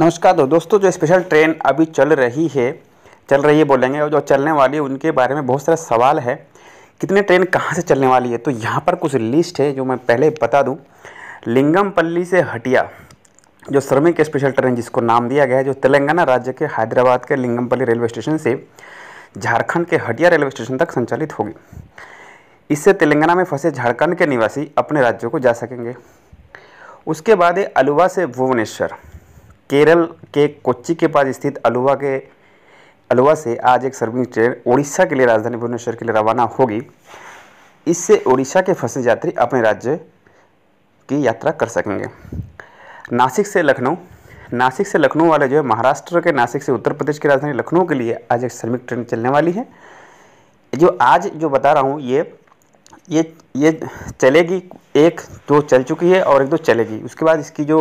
नमस्कार दो दोस्तों जो स्पेशल ट्रेन अभी चल रही है चल रही है बोलेंगे और जो चलने वाली है उनके बारे में बहुत सारा सवाल है कितने ट्रेन कहाँ से चलने वाली है तो यहाँ पर कुछ लिस्ट है जो मैं पहले बता दूँ लिंगमपल्ली से हटिया जो श्रमिक स्पेशल ट्रेन जिसको नाम दिया गया है जो तेलंगाना राज्य के हैदराबाद के लिंगमपल्ली रेलवे स्टेशन से झारखंड के हटिया रेलवे स्टेशन तक संचालित होगी इससे तेलंगाना में फंसे झारखंड के निवासी अपने राज्यों को जा सकेंगे उसके बाद है अलुवा से भुवनेश्वर केरल के कोच्चि के पास स्थित अलुवा के अलुवा से आज एक सर्विंग ट्रेन उड़ीसा के लिए राजधानी भुवनेश्वर के लिए रवाना होगी इससे उड़ीसा के फंसे यात्री अपने राज्य की यात्रा कर सकेंगे नासिक से लखनऊ नासिक से लखनऊ वाले जो है महाराष्ट्र के नासिक से उत्तर प्रदेश की राजधानी लखनऊ के लिए आज एक श्रमिक ट्रेन चलने वाली है जो आज जो बता रहा हूँ ये ये ये चलेगी एक दो चल चुकी है और एक दो चलेगी उसके बाद इसकी जो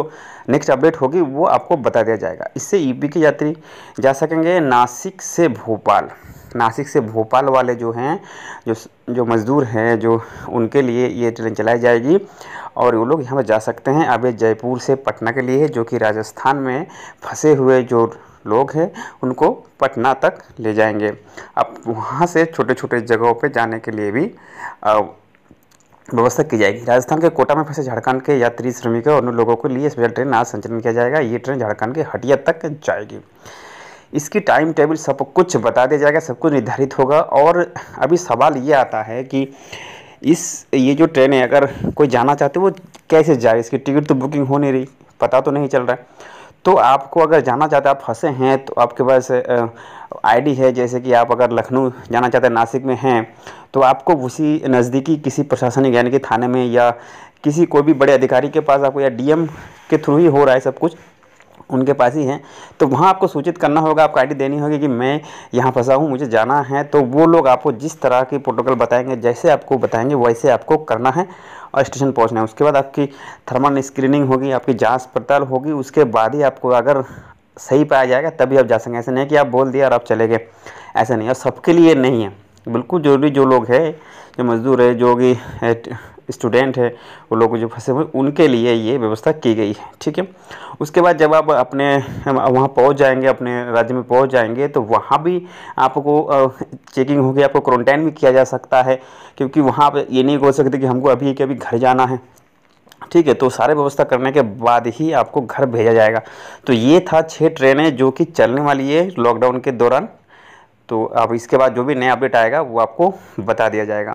नेक्स्ट अपडेट होगी वो आपको बता दिया जाएगा इससे यूपी e के यात्री जा सकेंगे नासिक से भोपाल नासिक से भोपाल वाले जो हैं जो जो मज़दूर हैं जो उनके लिए ये ट्रेन चलाई जाएगी और वो लोग यहाँ पर जा सकते हैं अब ये जयपुर से पटना के लिए है जो कि राजस्थान में फंसे हुए जो लोग हैं उनको पटना तक ले जाएंगे अब वहाँ से छोटे छोटे जगहों पे जाने के लिए भी व्यवस्था की जाएगी राजस्थान के कोटा में फंसे झारखंड के यात्री श्रमिकों और उन लोगों के लिए स्पेशल ट्रेन आज संचालन किया जाएगा ये ट्रेन झारखंड के हटिया तक जाएगी इसकी टाइम टेबल सब कुछ बता दिया जाएगा सब कुछ निर्धारित होगा और अभी सवाल ये आता है कि इस ये जो ट्रेन है अगर कोई जाना चाहते वो कैसे जाए इसकी टिकट तो बुकिंग हो नहीं रही पता तो नहीं चल रहा है तो आपको अगर जाना चाहते आप फंसे हैं तो आपके पास आईडी है जैसे कि आप अगर लखनऊ जाना चाहते हैं नासिक में हैं तो आपको उसी नज़दीकी किसी प्रशासनिक यानी कि थाने में या किसी कोई भी बड़े अधिकारी के पास आपको या डीएम के थ्रू ही हो रहा है सब कुछ उनके पास ही हैं तो वहाँ आपको सूचित करना होगा आपको आईडी देनी होगी कि मैं यहाँ फंसा हूँ मुझे जाना है तो वो लोग आपको जिस तरह की प्रोटोकॉल बताएंगे जैसे आपको बताएंगे वैसे आपको करना है और स्टेशन पहुँचना है उसके बाद आपकी थर्मल स्क्रीनिंग होगी आपकी जाँच पड़ताल होगी उसके बाद ही आपको अगर सही पाया जाएगा तभी आप जा सकेंगे ऐसा नहीं कि आप बोल दिया और आप चले गए ऐसा नहीं और सबके लिए नहीं है बिल्कुल जरूरी जो लोग हैं जो मज़दूर है जो कि स्टूडेंट है वो लोग जो फंसे हुए उनके लिए ये व्यवस्था की गई है ठीक है उसके बाद जब आप अपने वहाँ पहुँच जाएंगे अपने राज्य में पहुँच जाएंगे तो वहाँ भी आपको चेकिंग होगी आपको क्वारंटाइन भी किया जा सकता है क्योंकि वहाँ पर ये नहीं बोल सकते कि हमको अभी के अभी घर जाना है ठीक है तो सारे व्यवस्था करने के बाद ही आपको घर भेजा जाएगा तो ये था छः ट्रेनें जो कि चलने वाली है लॉकडाउन के दौरान तो अब इसके बाद जो भी नया अपडेट आएगा वो आपको बता दिया जाएगा